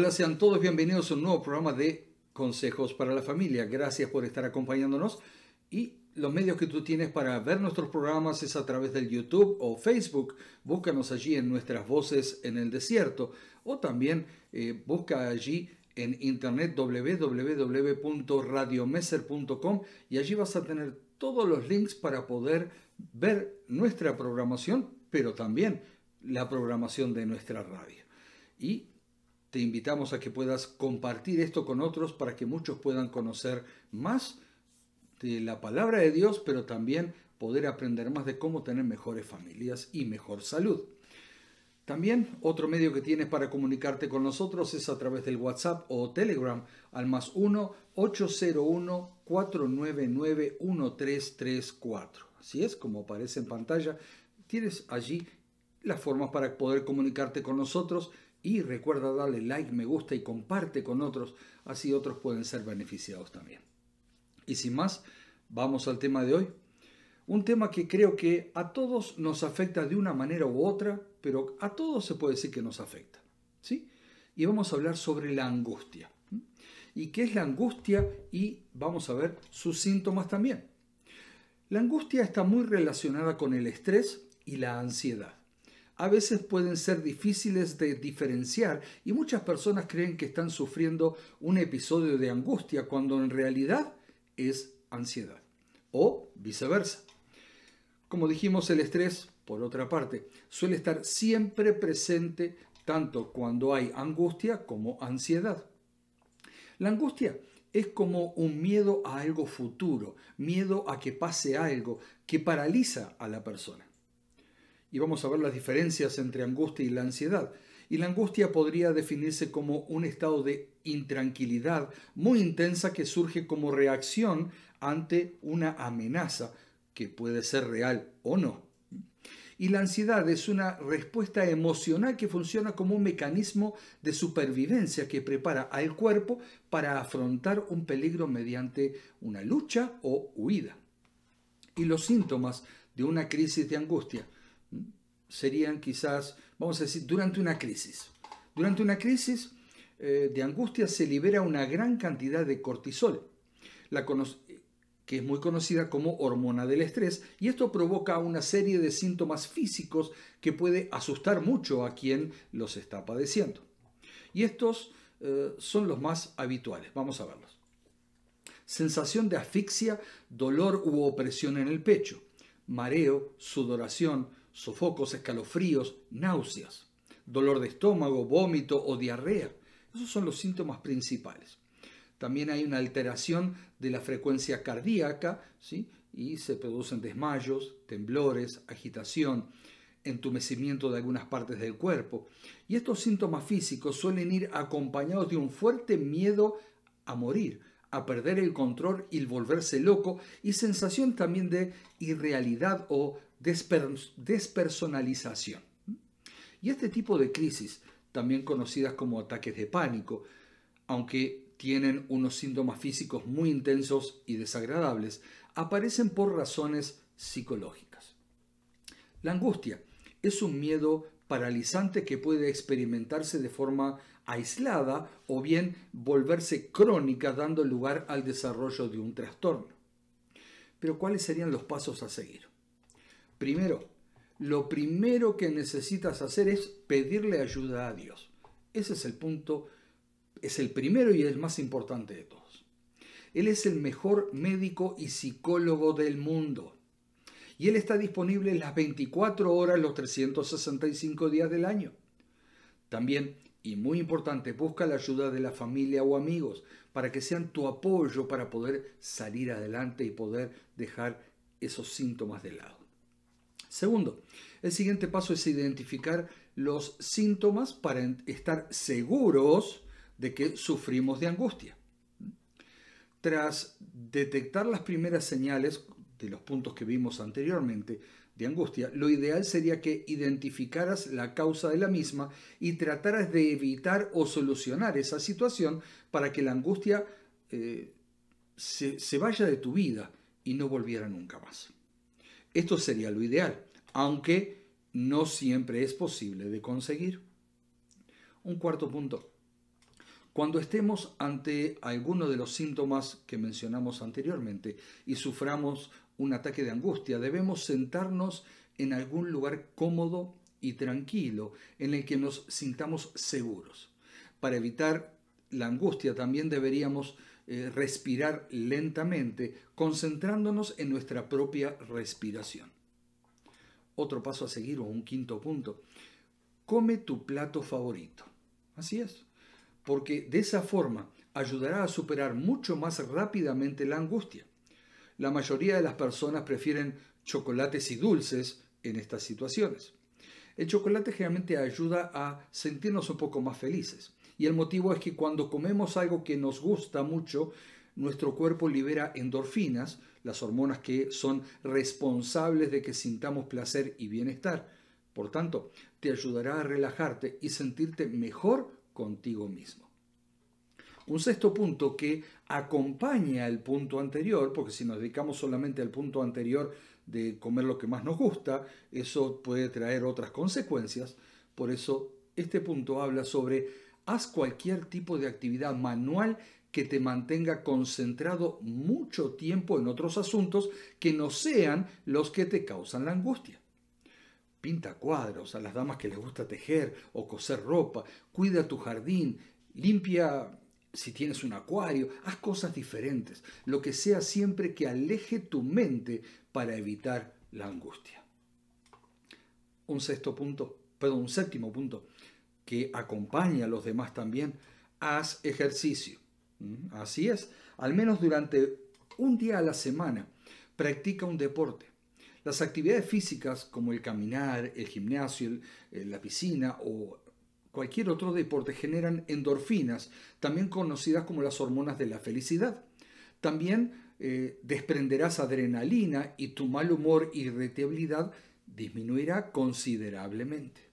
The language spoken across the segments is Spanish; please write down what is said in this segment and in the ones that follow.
Hola, sean todos bienvenidos a un nuevo programa de Consejos para la Familia. Gracias por estar acompañándonos y los medios que tú tienes para ver nuestros programas es a través del YouTube o Facebook. Búscanos allí en Nuestras Voces en el Desierto o también eh, busca allí en internet www.radiomesser.com y allí vas a tener todos los links para poder ver nuestra programación, pero también la programación de nuestra radio. Y te invitamos a que puedas compartir esto con otros para que muchos puedan conocer más de la palabra de Dios, pero también poder aprender más de cómo tener mejores familias y mejor salud. También otro medio que tienes para comunicarte con nosotros es a través del WhatsApp o Telegram al más 1-801-499-1334. Así es como aparece en pantalla. Tienes allí las formas para poder comunicarte con nosotros y recuerda darle like, me gusta y comparte con otros, así otros pueden ser beneficiados también. Y sin más, vamos al tema de hoy. Un tema que creo que a todos nos afecta de una manera u otra, pero a todos se puede decir que nos afecta. ¿sí? Y vamos a hablar sobre la angustia. ¿Y qué es la angustia? Y vamos a ver sus síntomas también. La angustia está muy relacionada con el estrés y la ansiedad a veces pueden ser difíciles de diferenciar y muchas personas creen que están sufriendo un episodio de angustia cuando en realidad es ansiedad o viceversa. Como dijimos, el estrés, por otra parte, suele estar siempre presente tanto cuando hay angustia como ansiedad. La angustia es como un miedo a algo futuro, miedo a que pase algo que paraliza a la persona y vamos a ver las diferencias entre angustia y la ansiedad. Y la angustia podría definirse como un estado de intranquilidad muy intensa que surge como reacción ante una amenaza que puede ser real o no. Y la ansiedad es una respuesta emocional que funciona como un mecanismo de supervivencia que prepara al cuerpo para afrontar un peligro mediante una lucha o huida. Y los síntomas de una crisis de angustia serían quizás, vamos a decir, durante una crisis. Durante una crisis eh, de angustia se libera una gran cantidad de cortisol, que es muy conocida como hormona del estrés, y esto provoca una serie de síntomas físicos que puede asustar mucho a quien los está padeciendo. Y estos eh, son los más habituales, vamos a verlos. Sensación de asfixia, dolor u opresión en el pecho, mareo, sudoración, sofocos, escalofríos, náuseas, dolor de estómago, vómito o diarrea. Esos son los síntomas principales. También hay una alteración de la frecuencia cardíaca ¿sí? y se producen desmayos, temblores, agitación, entumecimiento de algunas partes del cuerpo. Y estos síntomas físicos suelen ir acompañados de un fuerte miedo a morir, a perder el control y volverse loco y sensación también de irrealidad o despersonalización. Y este tipo de crisis, también conocidas como ataques de pánico, aunque tienen unos síntomas físicos muy intensos y desagradables, aparecen por razones psicológicas. La angustia es un miedo paralizante que puede experimentarse de forma aislada o bien volverse crónica dando lugar al desarrollo de un trastorno. Pero ¿cuáles serían los pasos a seguir? Primero, lo primero que necesitas hacer es pedirle ayuda a Dios. Ese es el punto, es el primero y el más importante de todos. Él es el mejor médico y psicólogo del mundo. Y Él está disponible las 24 horas, los 365 días del año. También, y muy importante, busca la ayuda de la familia o amigos para que sean tu apoyo para poder salir adelante y poder dejar esos síntomas de lado. Segundo, el siguiente paso es identificar los síntomas para estar seguros de que sufrimos de angustia. Tras detectar las primeras señales de los puntos que vimos anteriormente de angustia, lo ideal sería que identificaras la causa de la misma y trataras de evitar o solucionar esa situación para que la angustia eh, se vaya de tu vida y no volviera nunca más. Esto sería lo ideal, aunque no siempre es posible de conseguir. Un cuarto punto. Cuando estemos ante alguno de los síntomas que mencionamos anteriormente y suframos un ataque de angustia, debemos sentarnos en algún lugar cómodo y tranquilo en el que nos sintamos seguros. Para evitar la angustia también deberíamos eh, respirar lentamente, concentrándonos en nuestra propia respiración. Otro paso a seguir o un quinto punto. Come tu plato favorito. Así es. Porque de esa forma ayudará a superar mucho más rápidamente la angustia. La mayoría de las personas prefieren chocolates y dulces en estas situaciones. El chocolate generalmente ayuda a sentirnos un poco más felices. Y el motivo es que cuando comemos algo que nos gusta mucho, nuestro cuerpo libera endorfinas, las hormonas que son responsables de que sintamos placer y bienestar. Por tanto, te ayudará a relajarte y sentirte mejor contigo mismo. Un sexto punto que acompaña al punto anterior, porque si nos dedicamos solamente al punto anterior de comer lo que más nos gusta, eso puede traer otras consecuencias. Por eso, este punto habla sobre Haz cualquier tipo de actividad manual que te mantenga concentrado mucho tiempo en otros asuntos que no sean los que te causan la angustia. Pinta cuadros a las damas que les gusta tejer o coser ropa, cuida tu jardín, limpia si tienes un acuario, haz cosas diferentes, lo que sea siempre que aleje tu mente para evitar la angustia. Un sexto punto, perdón, un séptimo punto que acompaña a los demás también, haz ejercicio. Mm, así es, al menos durante un día a la semana, practica un deporte. Las actividades físicas como el caminar, el gimnasio, eh, la piscina o cualquier otro deporte generan endorfinas, también conocidas como las hormonas de la felicidad. También eh, desprenderás adrenalina y tu mal humor y irritabilidad disminuirá considerablemente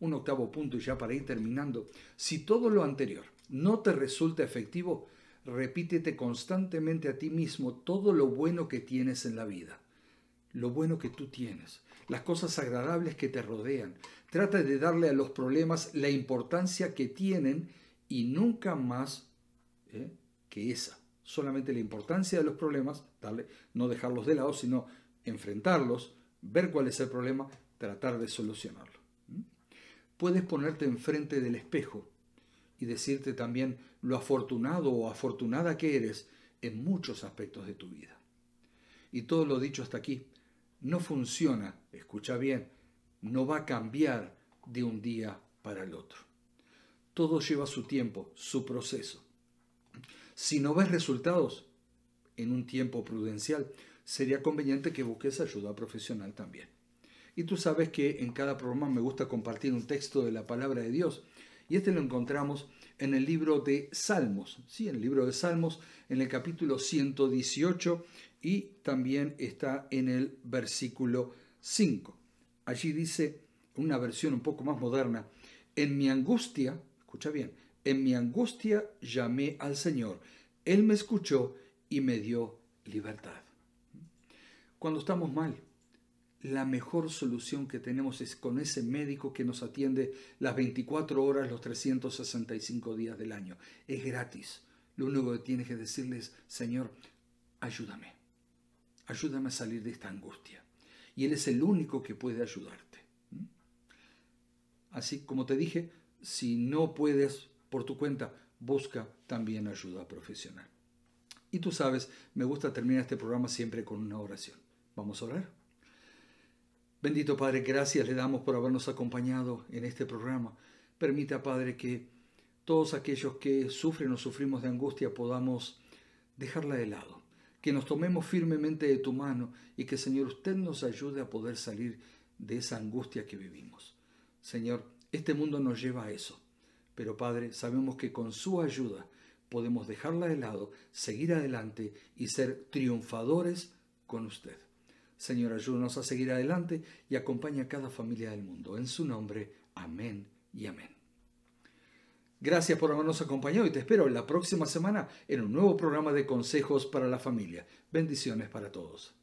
un octavo punto y ya para ir terminando, si todo lo anterior no te resulta efectivo, repítete constantemente a ti mismo todo lo bueno que tienes en la vida, lo bueno que tú tienes, las cosas agradables que te rodean. Trata de darle a los problemas la importancia que tienen y nunca más ¿eh? que esa. Solamente la importancia de los problemas, darle, no dejarlos de lado, sino enfrentarlos, ver cuál es el problema, tratar de solucionarlo puedes ponerte enfrente del espejo y decirte también lo afortunado o afortunada que eres en muchos aspectos de tu vida. Y todo lo dicho hasta aquí no funciona, escucha bien, no va a cambiar de un día para el otro. Todo lleva su tiempo, su proceso. Si no ves resultados en un tiempo prudencial, sería conveniente que busques ayuda profesional también. Y tú sabes que en cada programa me gusta compartir un texto de la palabra de Dios. Y este lo encontramos en el libro de Salmos, ¿sí? en el libro de Salmos, en el capítulo 118 y también está en el versículo 5. Allí dice, una versión un poco más moderna, en mi angustia, escucha bien, en mi angustia llamé al Señor, Él me escuchó y me dio libertad. ¿Mm? Cuando estamos mal, la mejor solución que tenemos es con ese médico que nos atiende las 24 horas, los 365 días del año. Es gratis. Lo único que tienes que decirle es, Señor, ayúdame. Ayúdame a salir de esta angustia. Y Él es el único que puede ayudarte. ¿Mm? Así como te dije, si no puedes por tu cuenta, busca también ayuda profesional. Y tú sabes, me gusta terminar este programa siempre con una oración. Vamos a orar. Bendito Padre, gracias le damos por habernos acompañado en este programa. Permita, Padre, que todos aquellos que sufren o sufrimos de angustia podamos dejarla de lado, que nos tomemos firmemente de tu mano y que, Señor, usted nos ayude a poder salir de esa angustia que vivimos. Señor, este mundo nos lleva a eso, pero Padre, sabemos que con su ayuda podemos dejarla de lado, seguir adelante y ser triunfadores con usted. Señor, ayúdanos a seguir adelante y acompaña a cada familia del mundo. En su nombre, amén y amén. Gracias por habernos acompañado y te espero la próxima semana en un nuevo programa de consejos para la familia. Bendiciones para todos.